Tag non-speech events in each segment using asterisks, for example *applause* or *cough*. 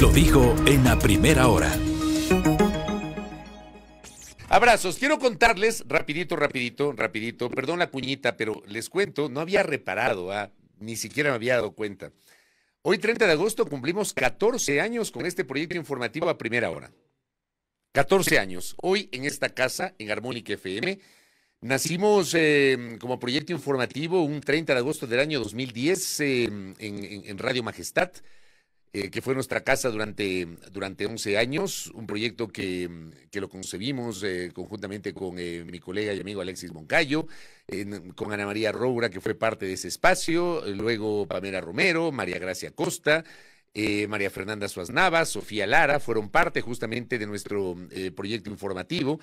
Lo dijo en la primera hora. Abrazos, quiero contarles rapidito, rapidito, rapidito, perdón la cuñita, pero les cuento, no había reparado, ah, ni siquiera me había dado cuenta. Hoy 30 de agosto cumplimos 14 años con este proyecto informativo a primera hora. 14 años. Hoy en esta casa, en Armónica FM, nacimos eh, como proyecto informativo un 30 de agosto del año 2010 eh, en Radio Majestad. Eh, que fue nuestra casa durante, durante 11 años, un proyecto que, mm, lo concebimos eh, conjuntamente con eh, mi colega y amigo Alexis Moncayo, con Ana María Roura, que fue parte de ese espacio, luego Pamela Romero, María Gracia Costa, eh, María Fernanda Suaznava, Sofía Lara, fueron parte justamente de nuestro eh, proyecto informativo.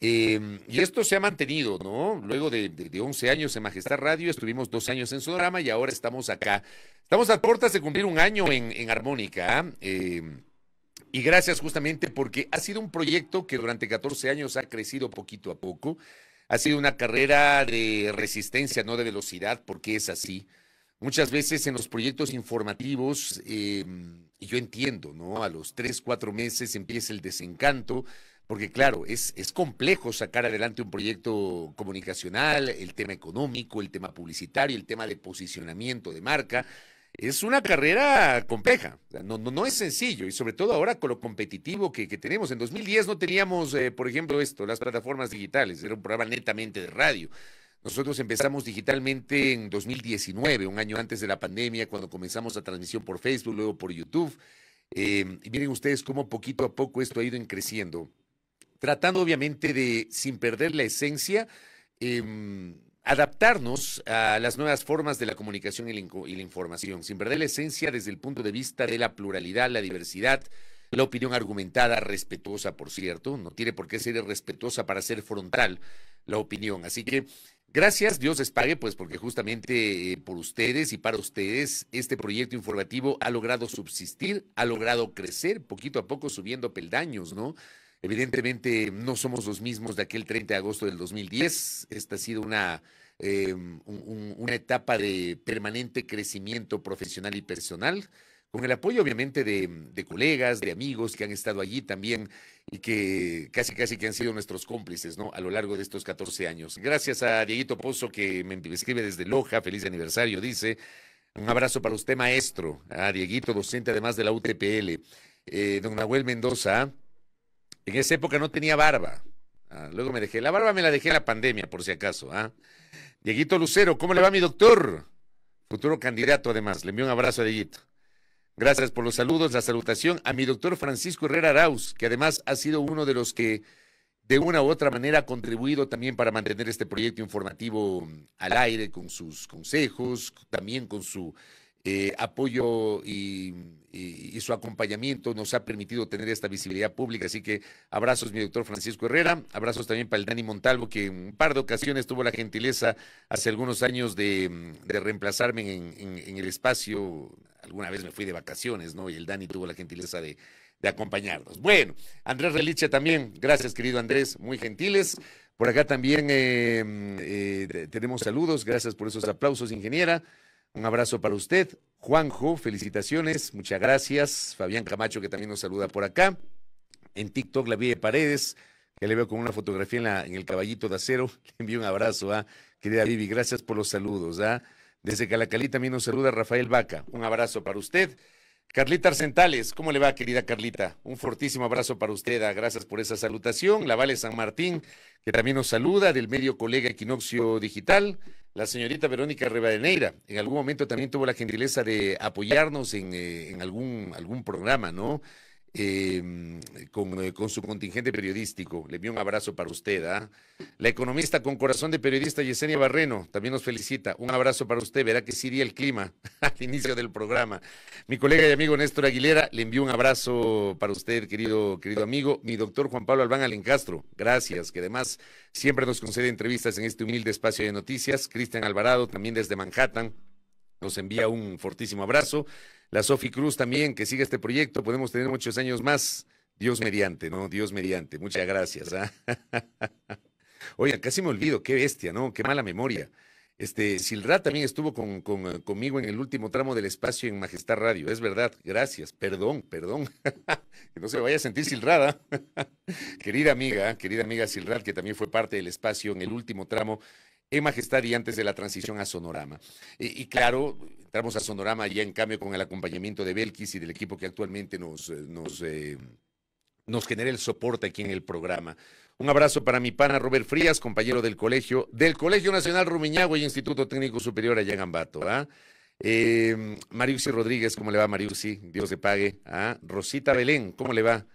Em, y esto se ha mantenido, ¿no? Luego de, 11 años en Majestad Radio, estuvimos dos años en Sonorama y ahora estamos acá. Estamos a puertas de cumplir un año en, en Armónica. Em, y gracias justamente porque ha sido un proyecto que durante 14 años ha crecido poquito a poco. Ha sido una carrera de resistencia, no de velocidad, porque es así. Muchas veces en los proyectos informativos, em, y yo entiendo, ¿no? A los tres, cuatro meses empieza el desencanto, porque claro, es, es complejo sacar adelante un proyecto comunicacional, el tema económico, el tema publicitario, el tema de posicionamiento de marca. Es una carrera compleja, no, no, es sencillo y sobre todo ahora con lo competitivo que, que tenemos. En 2010 no teníamos, eh, por ejemplo, esto, las plataformas digitales, era un programa netamente de radio. Nosotros empezamos digitalmente en 2019, un año antes de la pandemia, cuando comenzamos la transmisión por Facebook, luego por YouTube. Eh, y miren ustedes cómo poquito a poco esto ha ido creciendo. Tratando obviamente de, sin perder la esencia, em, adaptarnos a las nuevas formas de la comunicación y la información, sin perder la esencia desde el punto de vista de la pluralidad, la diversidad, la opinión argumentada, respetuosa, por cierto, no tiene por qué ser respetuosa para ser frontal la opinión. Así que gracias, Dios les pague, pues porque justamente eh, por ustedes y para ustedes este proyecto informativo ha logrado subsistir, ha logrado crecer poquito a poco subiendo peldaños, ¿no? Evidentemente no somos los mismos de aquel 30 de agosto del 2010. Esta ha sido una, em, una etapa de permanente crecimiento profesional y personal con el apoyo obviamente mm, de, colegas, de amigos que han estado allí también y que casi casi que han sido nuestros cómplices, ¿no? A lo largo de estos 14 años. Gracias a Dieguito Pozo que me escribe desde Loja, feliz aniversario, dice. Un abrazo para usted, maestro, a ah, Dieguito, docente además de la UTPL. Eh, don Nahuel Mendoza, en esa época no tenía barba. Ah, luego me dejé, la barba me la dejé en la pandemia, por si acaso. ¿ah? Dieguito Lucero, ¿cómo le va mi doctor? Futuro candidato, además. Le envío un abrazo a Dieguito. Gracias por los saludos, la salutación a mi doctor Francisco Herrera Arauz, que además ha sido uno de los que de una u otra manera ha contribuido también para mantener este proyecto informativo mm, al aire con sus consejos, también con su eh, apoyo y, su acompañamiento nos ha permitido tener esta visibilidad pública. Así que abrazos, mi doctor Francisco Herrera, abrazos también para el Dani Montalvo, que en un par de ocasiones tuvo la gentileza hace algunos años de, mm, reemplazarme en, el espacio. Alguna vez me fui de vacaciones, ¿no? Y el Dani tuvo la gentileza de, acompañarnos. Bueno, Andrés Reliche también, gracias querido Andrés, muy gentiles. Por acá también eh, mm, eh, tenemos saludos, gracias por esos aplausos, ingeniera. Un abrazo para usted. Juanjo, felicitaciones, muchas gracias. Fabián Camacho, que también nos saluda por acá. En TikTok, la Vía de Paredes, que le veo con una fotografía en, el caballito de acero. *laughs* Le envío un abrazo, ¿ah? querida Vivi, gracias por los saludos. ¿ah? Desde Calacalí también nos saluda Rafael Vaca. Un abrazo para usted. Carlita Arcentales, ¿cómo le va, querida Carlita? Un fortísimo abrazo para usted, ¿ah? gracias por esa salutación. La Vale San Martín, que también nos saluda, del medio colega Equinoccio Digital la señorita Verónica Rebadeneira En algún momento también tuvo la gentileza de apoyarnos en, eh, en algún, algún programa, ¿no? Em, eh, con, su contingente periodístico. Le envío un abrazo para usted. ¿ah? La economista con corazón de periodista Yesenia Barreno también nos felicita. Un abrazo para usted. Verá que siría el clima *laughs* al inicio del programa. Mi colega y amigo Néstor Aguilera, le envío un abrazo para usted, querido, querido amigo. Mi doctor Juan Pablo Albán Alencastro, gracias, que además siempre nos concede entrevistas en este humilde espacio de noticias. Cristian Alvarado, también desde Manhattan, nos envía un fortísimo abrazo la Sofi Cruz también, que siga este proyecto, podemos tener muchos años más. Dios mediante, ¿no? Dios mediante. Muchas gracias. ¿ah? *laughs* oiga casi me olvido, qué bestia, ¿no? Qué mala memoria. Este, Silra también estuvo con, con, conmigo en el último tramo del espacio en Majestad Radio, es verdad, gracias, perdón, perdón, *laughs* que no se vaya a sentir Silrada. ¿ah? *laughs* querida amiga, querida amiga Silrad, que también fue parte del espacio en el último tramo en Majestad y antes de la transición a Sonorama. y claro, Entramos a Sonorama ya en cambio con el acompañamiento de Belkis y del equipo que actualmente nos, eh, nos, eh, nos genera el soporte aquí en el programa. Un abrazo para mi pana Robert Frías, compañero del colegio, del Colegio Nacional Rumiñagua y Instituto Técnico Superior allá en Ambato, ¿ah? Eh, Rodríguez, ¿cómo le va Mariusi? Dios le pague. ¿ah? Rosita Belén, ¿cómo le va?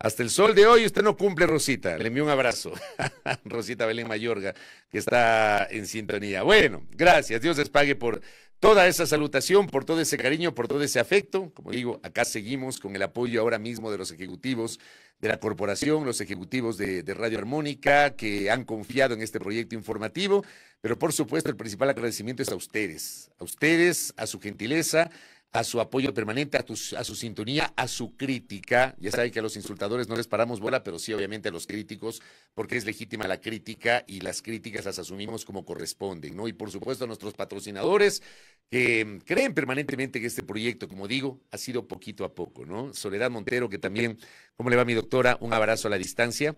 Hasta el sol de hoy usted no cumple, Rosita. Le envío un abrazo. *laughs* Rosita Belén Mayorga, que está en sintonía. Bueno, gracias. Dios les pague por toda esa salutación, por todo ese cariño, por todo ese afecto. Como digo, acá seguimos con el apoyo ahora mismo de los ejecutivos de la corporación, los ejecutivos de, Radio Armónica que han confiado en este proyecto informativo, pero por supuesto el principal agradecimiento es a ustedes, a ustedes, a su gentileza, a su apoyo permanente, a, a su sintonía, a su crítica. Ya saben que a los insultadores no les paramos bola, pero sí obviamente a los críticos, porque es legítima la crítica y las críticas las asumimos como corresponden, ¿no? Y por supuesto a nuestros patrocinadores que creen permanentemente que este proyecto, como digo, ha sido poquito a poco, ¿no? Soledad Montero, que también, ¿cómo le va mi doctora? Un abrazo a la distancia.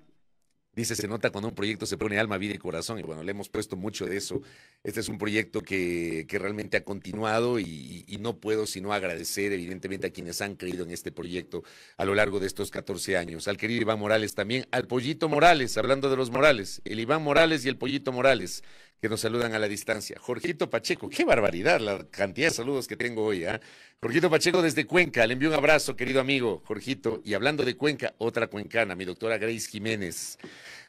Dice, se nota cuando un proyecto se pone alma, vida y corazón. Y bueno, le hemos puesto mucho de eso. Este es un proyecto que, realmente ha continuado y, y, no puedo sino agradecer evidentemente a quienes han creído en este proyecto a lo largo de estos 14 años. Al querido Iván Morales también, al Pollito Morales, hablando de los Morales, el Iván Morales y el Pollito Morales que nos saludan a la distancia. Jorgito Pacheco, qué barbaridad la cantidad de saludos que tengo hoy. Ah, Jorgito Pacheco desde Cuenca, le envío un abrazo, querido amigo Jorgito. Y hablando de Cuenca, otra cuencana, mi doctora Grace Jiménez.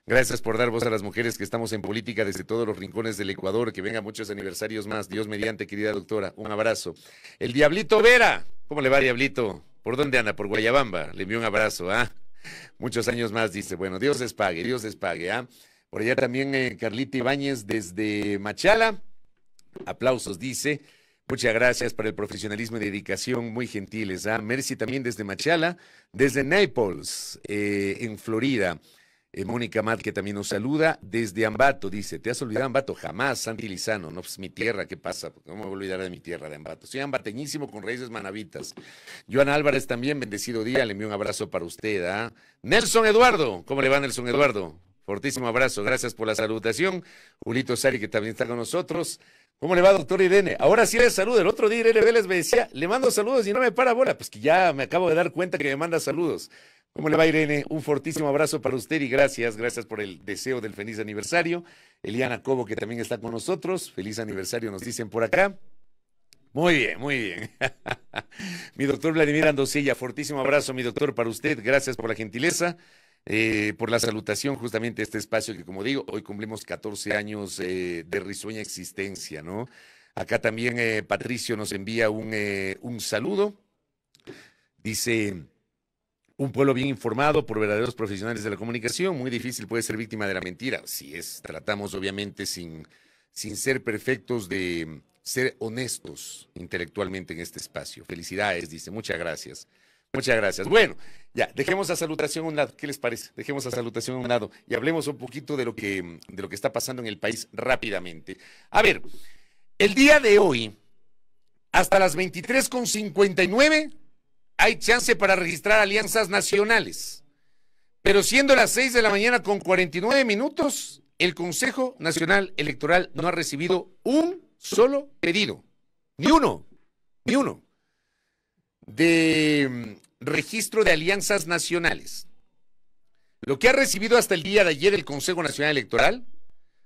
Gracias por dar voz a las mujeres que estamos en política desde todos los rincones del Ecuador. Que vengan muchos aniversarios más. Dios mediante, querida doctora. Un abrazo. El Diablito Vera. ¿Cómo le va, Diablito? ¿Por dónde anda? Por Guayabamba. Le envío un abrazo, ¿ah? Muchos años más, dice. Bueno, Dios les pague, Dios les pague, ¿ah? Por allá también eh, Carlita Ibáñez desde Machala. Aplausos, dice. Muchas gracias por el profesionalismo y dedicación, muy gentiles. a ¿ah? Mercy también desde Machala, desde Naples, eh, en Florida. Eh, Mónica Mat, que también nos saluda, desde Ambato, dice, ¿te has olvidado Ambato? Jamás, Santi Lizano, no, es pues, mi tierra, ¿qué pasa? No me voy a olvidar de mi tierra, de Ambato. Soy ambateñísimo con raíces manavitas. Joan Álvarez también, bendecido día, le envío un abrazo para usted. ¿ah? Nelson Eduardo, ¿cómo le va Nelson Eduardo? Fortísimo abrazo, gracias por la salutación. Julito Sari, que también está con nosotros. ¿Cómo le va, doctor Irene? Ahora sí le saludo. El otro día Irene Vélez me decía, le mando saludos y no me para bola. Pues que ya me acabo de dar cuenta que me manda saludos. ¿Cómo le va, Irene? Un fortísimo abrazo para usted y gracias, gracias por el deseo del feliz aniversario. Eliana Cobo, que también está con nosotros. Feliz aniversario, nos dicen por acá. Muy bien, muy bien. *laughs* mi doctor Vladimir Andosilla, fortísimo abrazo, mi doctor, para usted. Gracias por la gentileza. Eh, por la salutación justamente este espacio que, como digo, hoy cumplimos 14 años eh, de risueña existencia, ¿no? Acá también eh, Patricio nos envía un, un saludo. Dice, un pueblo bien informado por verdaderos profesionales de la comunicación, muy difícil puede ser víctima de la mentira. Si es, tratamos obviamente sin, sin ser perfectos de ser honestos intelectualmente en este espacio. Felicidades, dice, muchas gracias. Muchas gracias. Bueno, ya, dejemos la salutación a un lado. ¿Qué les parece? Dejemos la salutación a un lado y hablemos un poquito de lo que, de lo que está pasando en el país rápidamente. A ver, el día de hoy, hasta las 23.59, hay chance para registrar alianzas nacionales. Pero siendo las 6 de la mañana con 49 minutos, el Consejo Nacional Electoral no ha recibido un solo pedido. Ni uno, ni uno de mm, registro de alianzas nacionales. Lo que ha recibido hasta el día de ayer el Consejo Nacional Electoral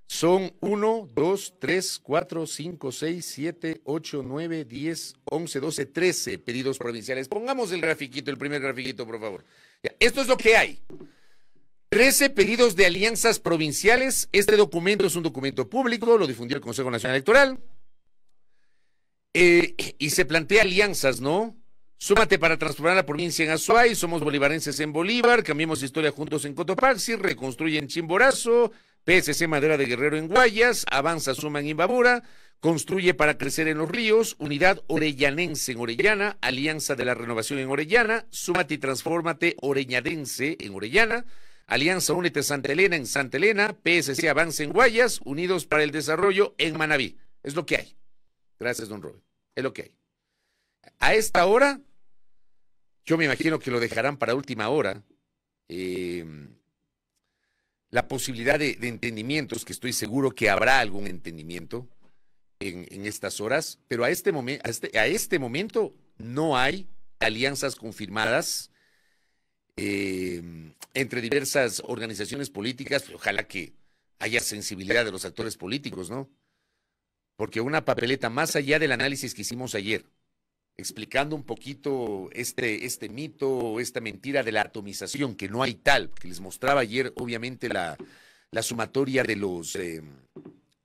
son 1, 2, 3, 4, 5, 6, 7, 8, 9, 10, 11, 12, 13 pedidos provinciales. Pongamos el grafiquito, el primer grafiquito, por favor. esto es lo que hay. 13 pedidos de alianzas provinciales. Este documento es un documento público, lo difundió el Consejo Nacional Electoral. Eh, y se plantea alianzas, ¿no? Súmate para transformar la provincia en Azuay, somos bolivarenses en Bolívar, cambiemos historia juntos en Cotopaxi, reconstruye en Chimborazo, PSC Madera de Guerrero en Guayas, avanza Suman en Babura, construye para crecer en los ríos, unidad orellanense en Orellana, alianza de la renovación en Orellana, súmate y transfórmate oreñadense en Orellana, alianza únete Santa Elena en Santa Elena, PSC avanza en Guayas, unidos para el desarrollo en Manabí. Es lo que hay. Gracias, don Robert. Es lo que hay a esta hora, yo me imagino que lo dejarán para última hora, em, la posibilidad de, entendimientos, que estoy seguro que habrá algún entendimiento en, estas horas, pero este a este, a, este, momento no hay alianzas confirmadas em, entre diversas organizaciones políticas, ojalá que haya sensibilidad de los actores políticos, ¿no? Porque una papeleta más allá del análisis que hicimos ayer, explicando un poquito este, este mito, esta mentira de la atomización, que no hay tal, que les mostraba ayer obviamente la, la sumatoria de los, eh,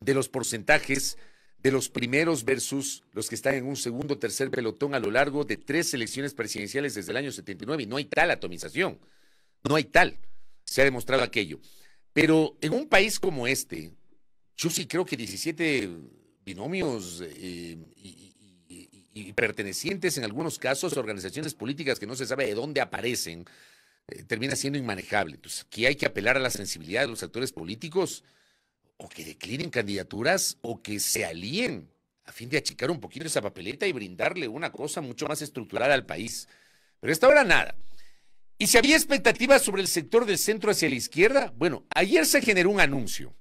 de los porcentajes de los primeros versus los que están en un segundo, tercer pelotón a lo largo de tres elecciones presidenciales desde el año 79. Y no hay tal atomización, no hay tal. Se ha demostrado aquello. Pero en un país como este, yo sí creo que 17 binomios eh, y, y pertenecientes en algunos casos a organizaciones políticas que no se sabe de dónde aparecen, eh, termina siendo inmanejable. Entonces, aquí hay que apelar a la sensibilidad de los actores políticos o que declinen candidaturas o que se alíen a fin de achicar un poquito esa papeleta y brindarle una cosa mucho más estructurada al país. Pero hasta ahora nada. Y si había expectativas sobre el sector del centro hacia la izquierda, bueno, ayer se generó un anuncio.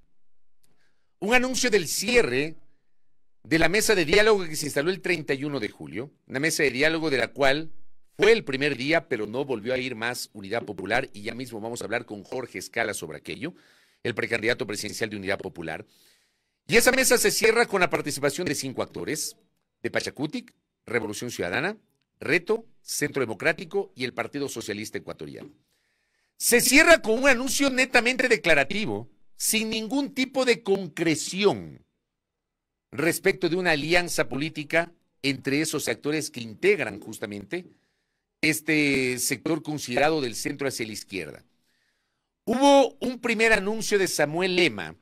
Un anuncio del cierre de la mesa de diálogo que se instaló el 31 de julio, una mesa de diálogo de la cual fue el primer día, pero no volvió a ir más Unidad Popular y ya mismo vamos a hablar con Jorge Escala sobre aquello, el precandidato presidencial de Unidad Popular. Y esa mesa se cierra con la participación de cinco actores, de Pachacutic, Revolución Ciudadana, Reto, Centro Democrático y el Partido Socialista Ecuatoriano. Se cierra con un anuncio netamente declarativo, sin ningún tipo de concreción respecto de una alianza política entre esos actores que integran justamente este sector considerado del centro hacia la izquierda. Hubo un primer anuncio de Samuel Lema,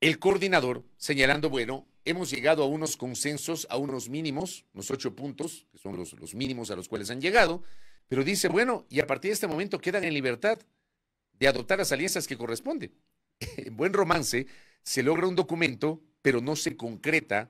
el coordinador, señalando, bueno, hemos llegado a unos consensos, a unos mínimos, unos ocho puntos, que son los, los mínimos a los cuales han llegado, pero dice, bueno, y a partir de este momento quedan en libertad de adoptar las alianzas que corresponden. *laughs* En buen romance, se logra un documento pero no se concreta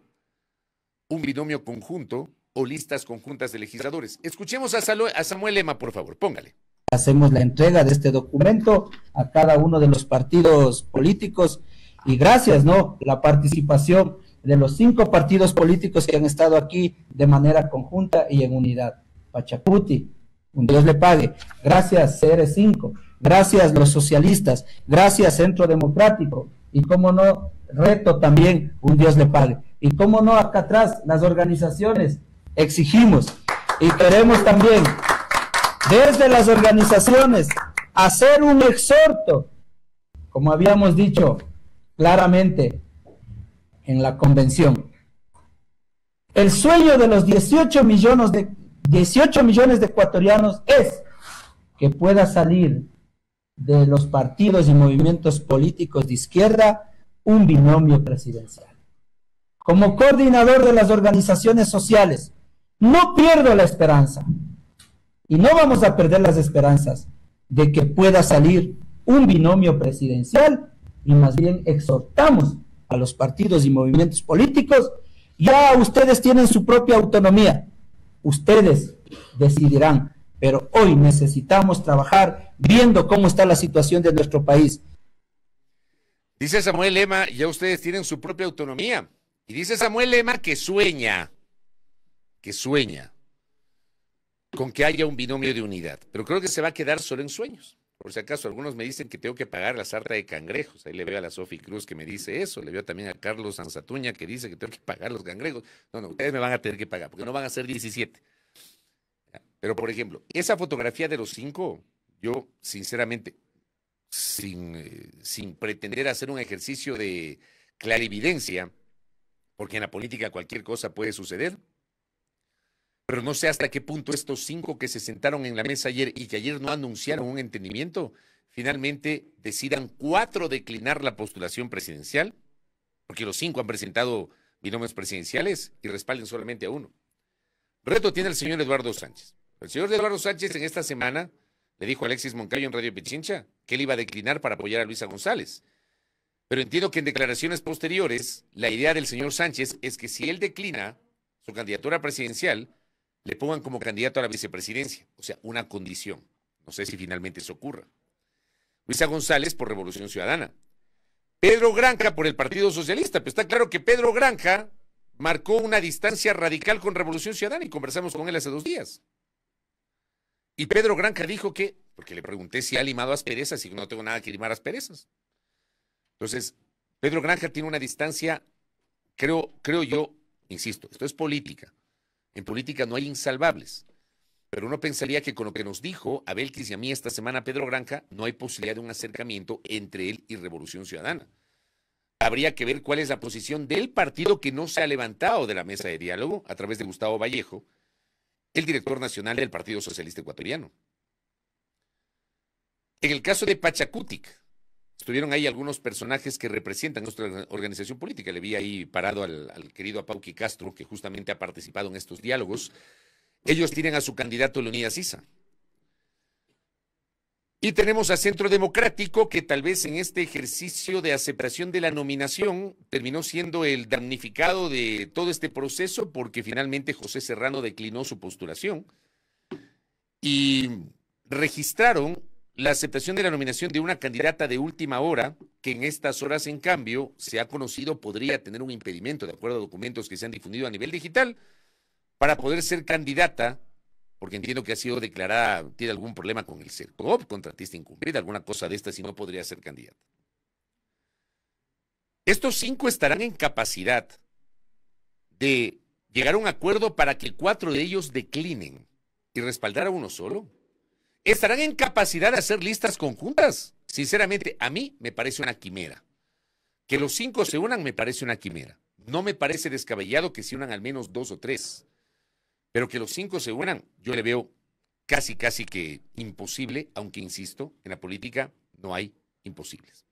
un binomio conjunto o listas conjuntas de legisladores. Escuchemos a, Samuel Lema por favor, póngale. Hacemos la entrega de este documento a cada uno de los partidos políticos y gracias, ¿no? La participación de los cinco partidos políticos que han estado aquí de manera conjunta y en unidad. Pachacuti, un Dios le pague. Gracias, CR5. Gracias, los socialistas. Gracias, Centro Democrático. Y cómo no, reto también, un Dios le pague. Y cómo no, acá atrás, las organizaciones exigimos y queremos también, desde las organizaciones, hacer un exhorto, como habíamos dicho claramente en la convención. El sueño de los 18 millones de, 18 millones de ecuatorianos es que pueda salir de los partidos y movimientos políticos de izquierda un binomio presidencial. Como coordinador de las organizaciones sociales, no pierdo la esperanza y no vamos a perder las esperanzas de que pueda salir un binomio presidencial y más bien exhortamos a los partidos y movimientos políticos, ya ustedes tienen su propia autonomía, ustedes decidirán, pero hoy necesitamos trabajar viendo cómo está la situación de nuestro país Dice Samuel Lema, ya ustedes tienen su propia autonomía. Y dice Samuel Lema que sueña, que sueña con que haya un binomio de unidad. Pero creo que se va a quedar solo en sueños. Por si acaso, algunos me dicen que tengo que pagar la sarta de cangrejos. Ahí le veo a la Sofi Cruz que me dice eso. Le veo también a Carlos Sanzatuña que dice que tengo que pagar los cangrejos. No, no, ustedes me van a tener que pagar porque no van a ser 17. Pero, por ejemplo, esa fotografía de los cinco, yo, sinceramente, sin, eh, sin pretender hacer un ejercicio de clarividencia, porque en la política cualquier cosa puede suceder. Pero no sé hasta qué punto estos cinco que se sentaron en la mesa ayer y que ayer no anunciaron un entendimiento, finalmente decidan cuatro declinar la postulación presidencial, porque los cinco han presentado binomios presidenciales y respalden solamente a uno. Reto tiene el señor Eduardo Sánchez. El señor Eduardo Sánchez en esta semana le dijo Alexis Moncayo en Radio Pichincha que él iba a declinar para apoyar a Luisa González. Pero entiendo que en declaraciones posteriores, la idea del señor Sánchez es que si él declina su candidatura presidencial, le pongan como candidato a la vicepresidencia, o sea, una condición. No sé si finalmente eso ocurra. Luisa González por Revolución Ciudadana. Pedro Granja por el Partido Socialista. Pero está claro que Pedro Granja marcó una distancia radical con Revolución Ciudadana y conversamos con él hace dos días. Y Pedro Granja dijo que, porque le pregunté si ha limado asperezas y no tengo nada que limar asperezas. Entonces, Pedro Granja tiene una distancia, creo, creo yo, insisto, esto es política. En política no hay insalvables. Pero uno pensaría que con lo que nos dijo abel y a mí esta semana Pedro Granja, no hay posibilidad de un acercamiento entre él y Revolución Ciudadana. Habría que ver cuál es la posición del partido que no se ha levantado de la mesa de diálogo a través de Gustavo Vallejo el director nacional del Partido Socialista Ecuatoriano. En el caso de Pachacutic, estuvieron ahí algunos personajes que representan nuestra organización política. Le vi ahí parado al, querido Apauqui Castro, que justamente ha participado en estos diálogos. Ellos tienen a su candidato Leonidas Isa. Y tenemos a Centro Democrático, que tal vez en este ejercicio de aceptación de la nominación terminó siendo el damnificado de todo este proceso, porque finalmente José Serrano declinó su postulación. Y registraron la aceptación de la nominación de una candidata de última hora, que en estas horas, en cambio, se ha conocido podría tener un impedimento, de acuerdo a documentos que se han difundido a nivel digital, para poder ser candidata porque entiendo que ha sido declarada, tiene algún problema con el CERCOP, contratista incumplida, alguna cosa de esta, si no podría ser candidato. Estos cinco estarán en capacidad de llegar a un acuerdo para que cuatro de ellos declinen y respaldar a uno solo. Estarán en capacidad de hacer listas conjuntas. Sinceramente, a mí me parece una quimera. Que los cinco se unan me parece una quimera. No me parece descabellado que se unan al menos dos o tres. Pero que los cinco se unan, yo le veo casi, casi que imposible, aunque insisto, en la política no hay imposibles.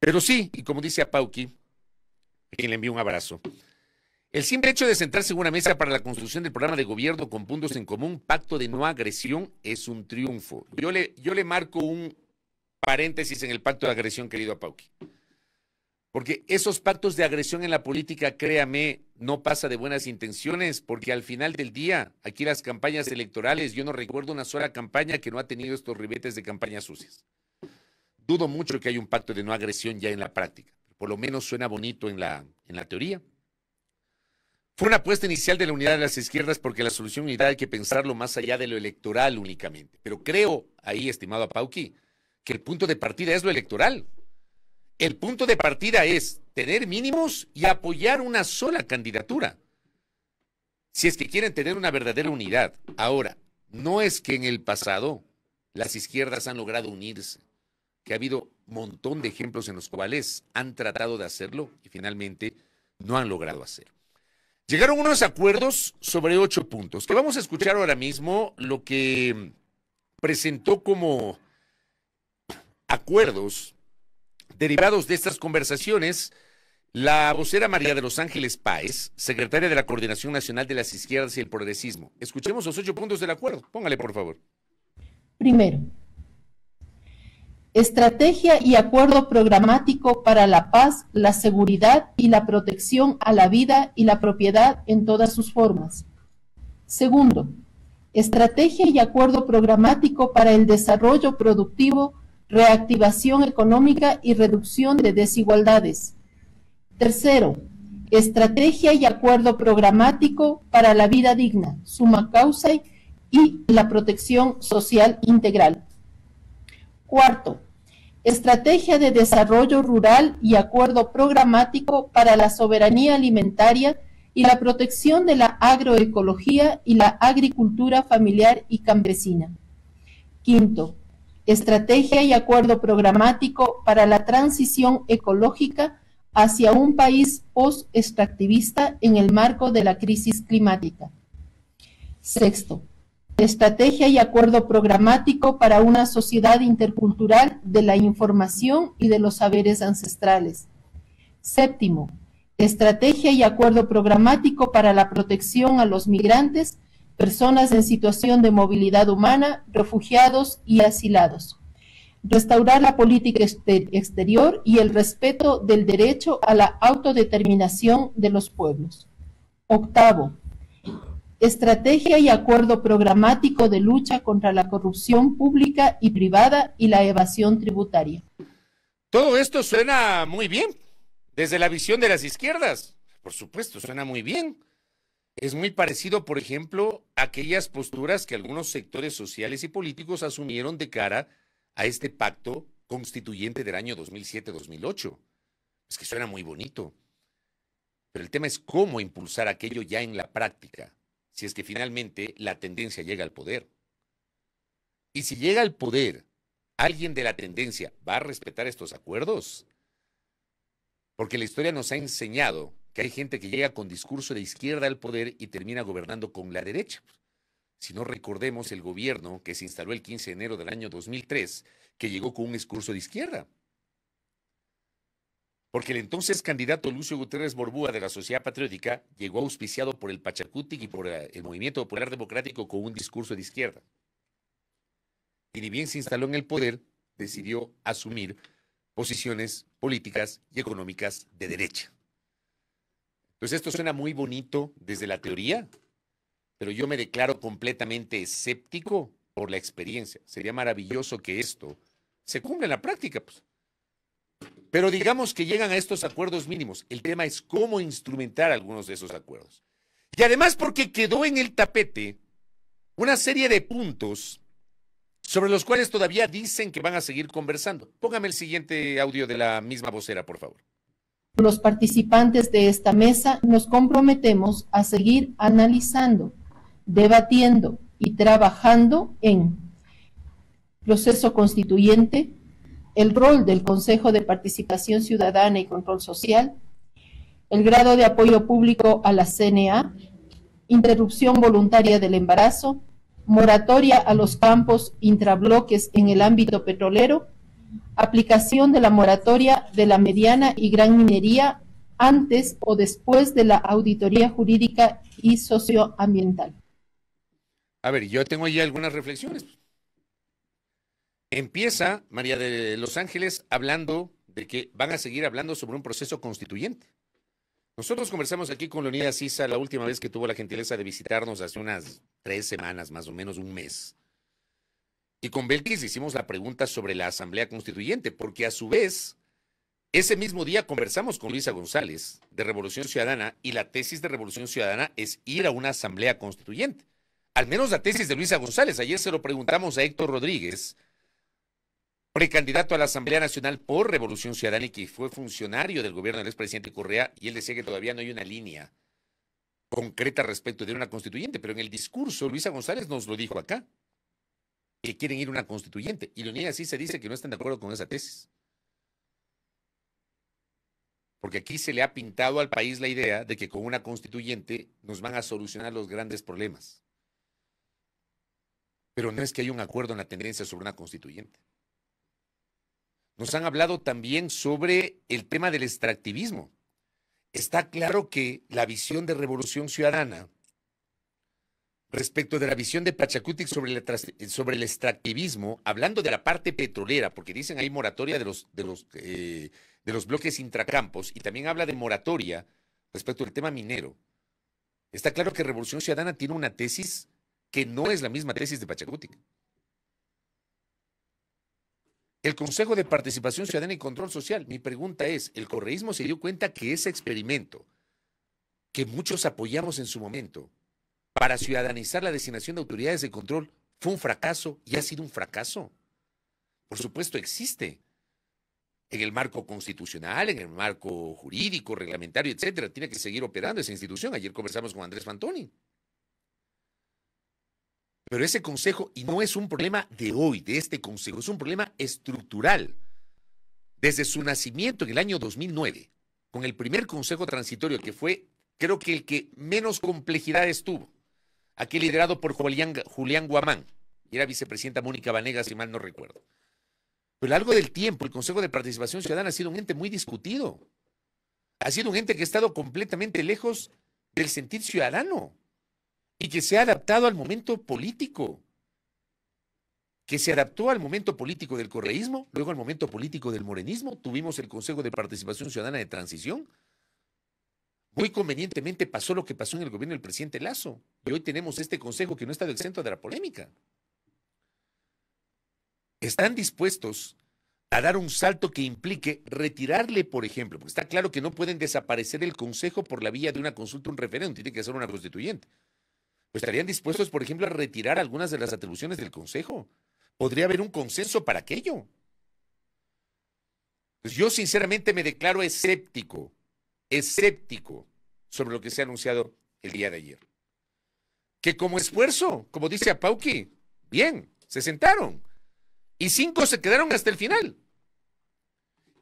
Pero sí, y como dice a Pauqui, a quien le envío un abrazo, el simple hecho de sentarse en una mesa para la construcción del programa de gobierno con puntos en común, pacto de no agresión, es un triunfo. Yo le, yo le marco un paréntesis en el pacto de agresión, querido a Pauqui. Porque esos pactos de agresión en la política, créame, no pasa de buenas intenciones, porque al final del día, aquí las campañas electorales, yo no recuerdo una sola campaña que no ha tenido estos ribetes de campañas sucias. Dudo mucho que haya un pacto de no agresión ya en la práctica. Por lo menos suena bonito en la, en la teoría. Fue una apuesta inicial de la unidad de las izquierdas porque la solución unidad hay que pensarlo más allá de lo electoral únicamente. Pero creo ahí, estimado Apauqui, que el punto de partida es lo electoral. El punto de partida es tener mínimos y apoyar una sola candidatura. Si es que quieren tener una verdadera unidad. Ahora, no es que en el pasado las izquierdas han logrado unirse, que ha habido un montón de ejemplos en los cuales han tratado de hacerlo y finalmente no han logrado hacerlo. Llegaron unos acuerdos sobre ocho puntos, que vamos a escuchar ahora mismo lo que presentó como acuerdos Derivados de estas conversaciones, la vocera María de Los Ángeles Páez, secretaria de la Coordinación Nacional de las Izquierdas y el Progresismo. Escuchemos los ocho puntos del acuerdo. Póngale, por favor. Primero, estrategia y acuerdo programático para la paz, la seguridad y la protección a la vida y la propiedad en todas sus formas. Segundo, estrategia y acuerdo programático para el desarrollo productivo reactivación económica y reducción de desigualdades. Tercero, estrategia y acuerdo programático para la vida digna, suma causa y la protección social integral. Cuarto, estrategia de desarrollo rural y acuerdo programático para la soberanía alimentaria y la protección de la agroecología y la agricultura familiar y campesina. Quinto, estrategia y acuerdo programático para la transición ecológica hacia un país post-extractivista en el marco de la crisis climática. Sexto, estrategia y acuerdo programático para una sociedad intercultural de la información y de los saberes ancestrales. Séptimo, estrategia y acuerdo programático para la protección a los migrantes personas en situación de movilidad humana, refugiados y asilados. Restaurar la política este, exterior y el respeto del derecho a la autodeterminación de los pueblos. Octavo, estrategia y acuerdo programático de lucha contra la corrupción pública y privada y la evasión tributaria. Todo esto suena muy bien, desde la visión de las izquierdas. Por supuesto, suena muy bien es muy parecido, por ejemplo, a aquellas posturas que algunos sectores sociales y políticos asumieron de cara a este pacto constituyente del año 2007-2008. Es que suena muy bonito. Pero el tema es cómo impulsar aquello ya en la práctica, si es que finalmente la tendencia llega al poder. Y si llega al poder, ¿alguien de la tendencia va a respetar estos acuerdos? Porque la historia nos ha enseñado que hay gente que llega con discurso de izquierda al poder y termina gobernando con la derecha. Si no recordemos el gobierno que se instaló el 15 de enero del año 2003, que llegó con un discurso de izquierda. Porque el entonces candidato Lucio Gutiérrez Borbúa de la Sociedad Patriótica llegó auspiciado por el Pachacuti y por eh, el Movimiento Popular Democrático con un discurso de izquierda. Y ni bien se instaló en el poder, decidió asumir posiciones políticas y económicas de derecha. Entonces, pues esto suena muy bonito desde la teoría, pero yo me declaro completamente escéptico por la experiencia. Sería maravilloso que esto se cumpla en la práctica. Pues. Pero digamos que llegan a estos acuerdos mínimos. El tema es cómo instrumentar algunos de esos acuerdos. Y además porque quedó en el tapete una serie de puntos sobre los cuales todavía dicen que van a seguir conversando. Póngame el siguiente audio de la misma vocera, por favor los participantes de esta mesa nos comprometemos a seguir analizando, debatiendo y trabajando en proceso constituyente, el rol del Consejo de Participación Ciudadana y Control Social, el grado de apoyo público a la CNA, interrupción voluntaria del embarazo, moratoria a los campos intrabloques en el ámbito petrolero aplicación de la moratoria de la mediana y gran minería antes o después de la auditoría jurídica y socioambiental. A ver, yo tengo ya algunas reflexiones. Empieza María de Los Ángeles hablando de que van a seguir hablando sobre un proceso constituyente. Nosotros conversamos aquí con Leonidas Sisa la última vez que tuvo la gentileza de visitarnos hace unas tres semanas, más o menos un mes. Y con Belkis hicimos la pregunta sobre la Asamblea Constituyente, porque a su vez, ese mismo día conversamos con Luisa González de Revolución Ciudadana y la tesis de Revolución Ciudadana es ir a una Asamblea Constituyente. Al menos la tesis de Luisa González. Ayer se lo preguntamos a Héctor Rodríguez, precandidato a la Asamblea Nacional por Revolución Ciudadana y que fue funcionario del gobierno del expresidente Correa, y él decía que todavía no hay una línea concreta respecto de una constituyente, pero en el discurso Luisa González nos lo dijo acá que quieren ir a una constituyente. Y Leonidas así se dice que no están de acuerdo con esa tesis. Porque aquí se le ha pintado al país la idea de que con una constituyente nos van a solucionar los grandes problemas. Pero no es que haya un acuerdo en la tendencia sobre una constituyente. Nos han hablado también sobre el tema del extractivismo. Está claro que la visión de revolución ciudadana respecto de la visión de Pachacutic sobre, sobre el extractivismo, hablando de la parte petrolera, porque dicen hay moratoria de los, de los, eh, de los bloques intracampos y también habla de moratoria respecto al tema minero. Está claro que Revolución Ciudadana tiene una tesis que no es la misma tesis de Pachacutic. El Consejo de Participación Ciudadana y Control Social, mi pregunta es, ¿el correísmo se dio cuenta que ese experimento que muchos apoyamos en su momento para ciudadanizar la designación de autoridades de control fue un fracaso y ha sido un fracaso. Por supuesto, existe en el marco constitucional, en el marco jurídico, reglamentario, etcétera. Tiene que seguir operando esa institución. Ayer conversamos con Andrés Fantoni. Pero ese consejo, y no es un problema de hoy, de este consejo, es un problema estructural. Desde su nacimiento en el año 2009, con el primer consejo transitorio que fue, creo que el que menos complejidad tuvo aquí liderado por Julián, Julián Guamán, y era vicepresidenta Mónica Vanegas, si mal no recuerdo. Pero a lo largo del tiempo, el Consejo de Participación Ciudadana ha sido un ente muy discutido. Ha sido un ente que ha estado completamente lejos del sentir ciudadano y que se ha adaptado al momento político. Que se adaptó al momento político del correísmo, luego al momento político del morenismo. Tuvimos el Consejo de Participación Ciudadana de Transición, muy convenientemente pasó lo que pasó en el gobierno del presidente Lazo. Y hoy tenemos este consejo que no está del centro de la polémica. Están dispuestos a dar un salto que implique retirarle, por ejemplo, porque está claro que no pueden desaparecer el Consejo por la vía de una consulta, un referéndum, tiene que ser una constituyente. Pues estarían dispuestos, por ejemplo, a retirar algunas de las atribuciones del Consejo. Podría haber un consenso para aquello. Pues yo sinceramente me declaro escéptico escéptico sobre lo que se ha anunciado el día de ayer. Que como esfuerzo, como dice a Pauqui, bien, se sentaron y cinco se quedaron hasta el final.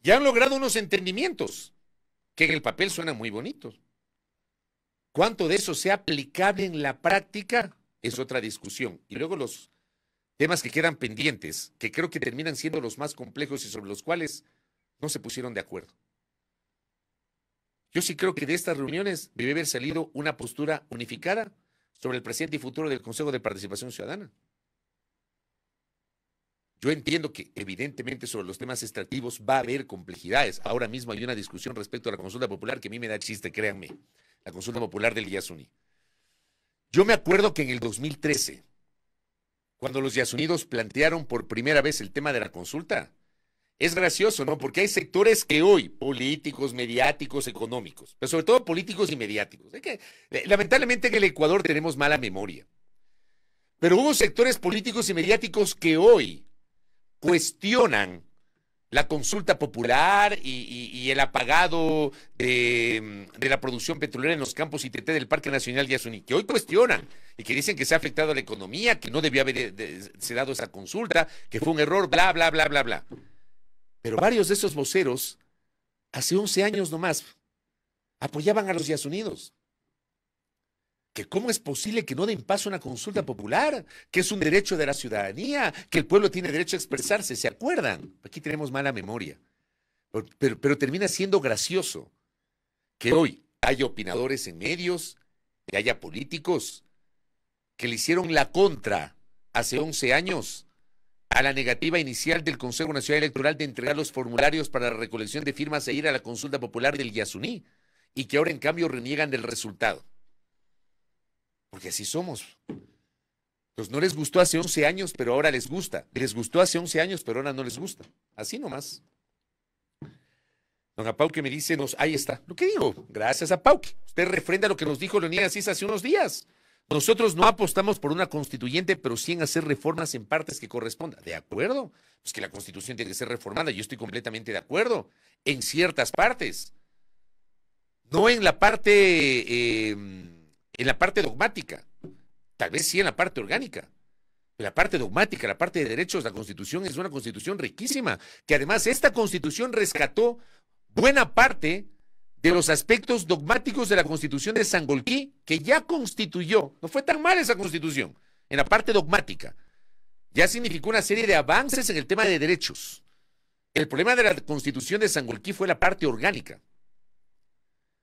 Ya han logrado unos entendimientos que en el papel suenan muy bonitos. ¿Cuánto de eso sea aplicable en la práctica? Es otra discusión. Y luego los temas que quedan pendientes, que creo que terminan siendo los más complejos y sobre los cuales no se pusieron de acuerdo. Yo sí creo que de estas reuniones debe haber salido una postura unificada sobre el presente y futuro del Consejo de Participación Ciudadana. Yo entiendo que evidentemente sobre los temas extractivos va a haber complejidades. Ahora mismo hay una discusión respecto a la consulta popular que a mí me da chiste, créanme, la consulta popular del Yasuni. Yo me acuerdo que en el 2013, cuando los Yasunidos plantearon por primera vez el tema de la consulta, es gracioso, ¿no? Porque hay sectores que hoy, políticos, mediáticos, económicos, pero sobre todo políticos y mediáticos. que, eh, lamentablemente en el Ecuador tenemos mala memoria. Pero hubo sectores políticos y mediáticos que hoy cuestionan la consulta popular y, el apagado mm, de, la producción petrolera en los campos ITT del Parque Nacional de Yasuní, que hoy cuestionan y que dicen que se ha afectado a la economía, que no debió haberse eh, dado esa consulta, que fue un error, bla, bla, bla, bla, bla. Pero varios de esos voceros, hace 11 años nomás, apoyaban a los Unidos. Que cómo es posible que no den paso a una consulta popular, que es un derecho de la ciudadanía, que el pueblo tiene derecho a expresarse, ¿se acuerdan? Aquí tenemos mala memoria. Pero, termina siendo gracioso que hoy haya opinadores en medios, que haya políticos que le hicieron la contra hace 11 años a la negativa inicial del Consejo Nacional Electoral de entregar los formularios para la recolección de firmas e ir a la consulta popular del Yasuní, y que ahora en cambio reniegan del resultado. Porque así somos. Pues no les gustó hace 11 años, pero ahora les gusta. Les gustó hace 11 años, pero ahora no les gusta. Así nomás. Don que me dice, nos, ahí está. Lo que digo, gracias a que Usted refrenda lo que nos dijo Leonidas Cis hace unos días. Nosotros no apostamos por una constituyente, pero sí en hacer reformas en partes que corresponda. ¿De acuerdo? Pues que la constitución tiene que ser reformada, yo estoy completamente de acuerdo, en ciertas partes. No en la parte, eh, en la parte dogmática, tal vez sí en la parte orgánica. La parte dogmática, la parte de derechos, la constitución es una constitución riquísima, que además esta constitución rescató buena parte de los aspectos dogmáticos de la constitución de Sangolquí, que ya constituyó, no fue tan mal esa constitución, en la parte dogmática, ya significó una serie de avances en el tema de derechos. El problema de la constitución de Sangolquí fue la parte orgánica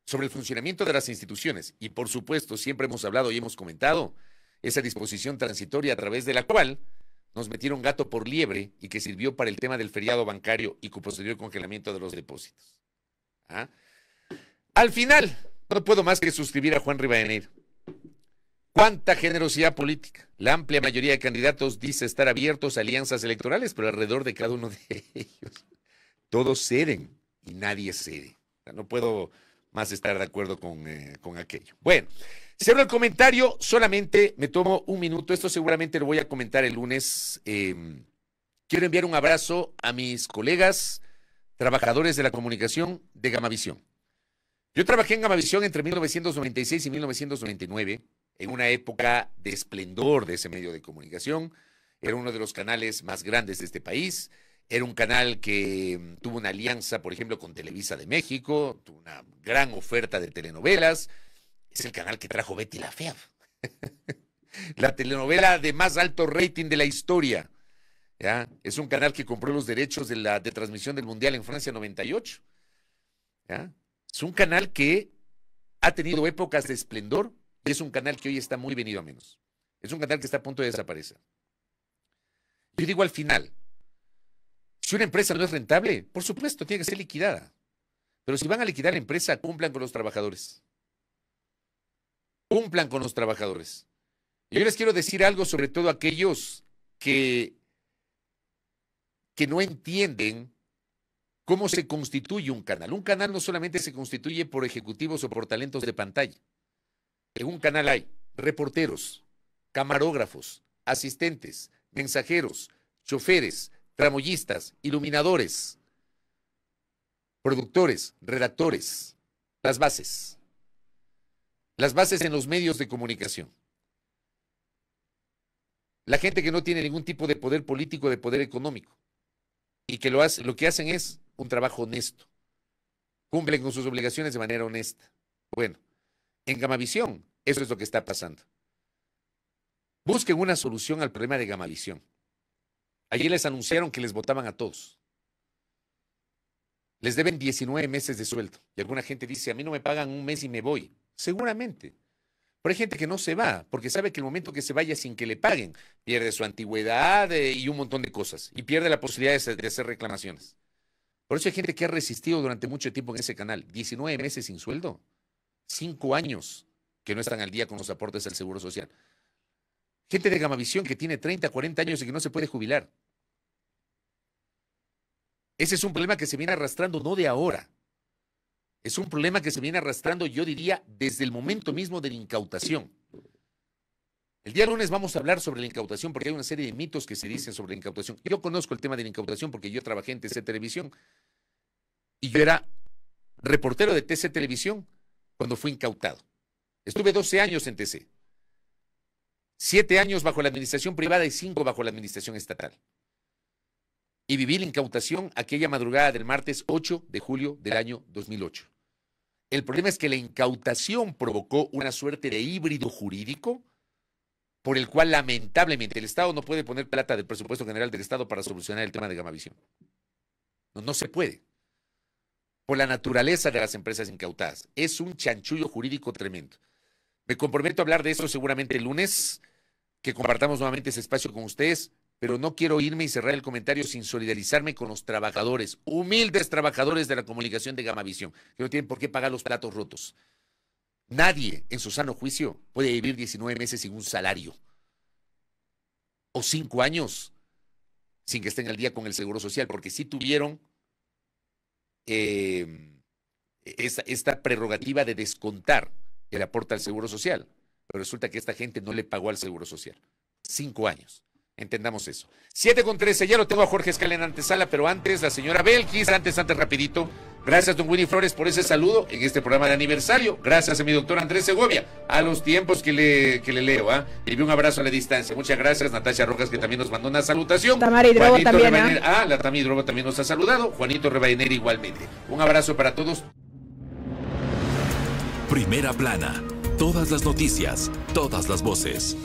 sobre el funcionamiento de las instituciones. Y por supuesto, siempre hemos hablado y hemos comentado esa disposición transitoria a través de la cual nos metieron gato por liebre y que sirvió para el tema del feriado bancario y que procedió el congelamiento de los depósitos. ¿Ah? Al final, no puedo más que suscribir a Juan Rivadeneira. Cuánta generosidad política. La amplia mayoría de candidatos dice estar abiertos a alianzas electorales, pero alrededor de cada uno de *laughs* ellos todos ceden y nadie cede. no puedo más estar de acuerdo con, eh, aquello. Bueno, cierro el comentario, solamente me tomo un minuto, esto seguramente lo voy a comentar el lunes. Em, quiero enviar un abrazo a mis colegas, trabajadores de la comunicación de Gamavisión. Yo trabajé en Gamavisión entre 1996 y 1999, en una época de esplendor de ese medio de comunicación. Era uno de los canales más grandes de este país. Era un canal que mm, tuvo una alianza, por ejemplo, con Televisa de México, tuvo una gran oferta de telenovelas. Es el canal que trajo Betty la Fea. *laughs* la telenovela de más alto rating de la historia. Es un canal que compró los derechos de la de transmisión del Mundial en Francia 98. ¿Ya? Es un canal que ha tenido épocas de esplendor y es un canal que hoy está muy venido a menos. Es un canal que está a punto de desaparecer. Yo digo al final, si una empresa no es rentable, por supuesto, tiene que ser liquidada. Pero si van a liquidar la empresa, cumplan con los trabajadores. Cumplan con los trabajadores. Yo les quiero decir algo sobre todo a aquellos que, que no entienden ¿Cómo se constituye un canal? Un canal no solamente se constituye por ejecutivos o por talentos de pantalla. En un canal hay reporteros, camarógrafos, asistentes, mensajeros, choferes, tramoyistas, iluminadores, productores, redactores, las bases. Las bases en los medios de comunicación. La gente que no tiene ningún tipo de poder político, de poder económico. Y que lo, hace, lo que hacen es un trabajo honesto. Cumplen con sus obligaciones de manera honesta. Bueno, en Gamavisión, eso es lo que está pasando. Busquen una solución al problema de Gamavisión. Allí les anunciaron que les votaban a todos. Les deben 19 meses de sueldo. Y alguna gente dice, a mí no me pagan un mes y me voy. Seguramente. Pero hay gente que no se va porque sabe que el momento que se vaya sin que le paguen, pierde su antigüedad eh, y un montón de cosas. Y pierde la posibilidad de hacer reclamaciones. Por eso hay gente que ha resistido durante mucho tiempo en ese canal. 19 meses sin sueldo, 5 años que no están al día con los aportes al Seguro Social. Gente de Gamavisión que tiene 30, 40 años y que no se puede jubilar. Ese es un problema que se viene arrastrando no de ahora. Es un problema que se viene arrastrando, yo diría, desde el momento mismo de la incautación. El día lunes vamos a hablar sobre la incautación porque hay una serie de mitos que se dicen sobre la incautación. Yo conozco el tema de la incautación porque yo trabajé en TC Televisión y yo era reportero de TC Televisión cuando fui incautado. Estuve 12 años en TC. Siete años bajo la administración privada y cinco bajo la administración estatal. Y viví la incautación aquella madrugada del martes 8 de julio del año 2008. El problema es que la incautación provocó una suerte de híbrido jurídico por el cual lamentablemente el Estado no puede poner plata del presupuesto general del Estado para solucionar el tema de Gamavisión. No, no se puede. Por la naturaleza de las empresas incautadas. Es un chanchullo jurídico tremendo. Me comprometo a hablar de eso seguramente el lunes, que compartamos nuevamente ese espacio con ustedes, pero no quiero irme y cerrar el comentario sin solidarizarme con los trabajadores, humildes trabajadores de la comunicación de Gamavisión, que no tienen por qué pagar los platos rotos. Nadie en su sano juicio puede vivir 19 meses sin un salario o 5 años sin que estén al día con el Seguro Social, porque si tuvieron eh, esta, prerrogativa de descontar el aporta al Seguro Social, pero resulta que esta gente no le pagó al Seguro Social. Cinco años. Entendamos eso. 7 con 13, ya lo tengo a Jorge Escalena en antesala, pero antes la señora Belkis, antes, antes, rapidito. Gracias, don Willy Flores, por ese saludo en este programa de aniversario. Gracias a mi doctor Andrés Segovia, a los tiempos que le, le leo, ¿ah? y un abrazo a la distancia. Muchas gracias, Natasha Rojas, que también nos mandó una salutación. Tamara Hidrobo también, ¿ah? ah, la Tamara también nos ha saludado. Juanito Rebainer igualmente. Un abrazo para todos. Primera plana. Todas las noticias, todas las voces.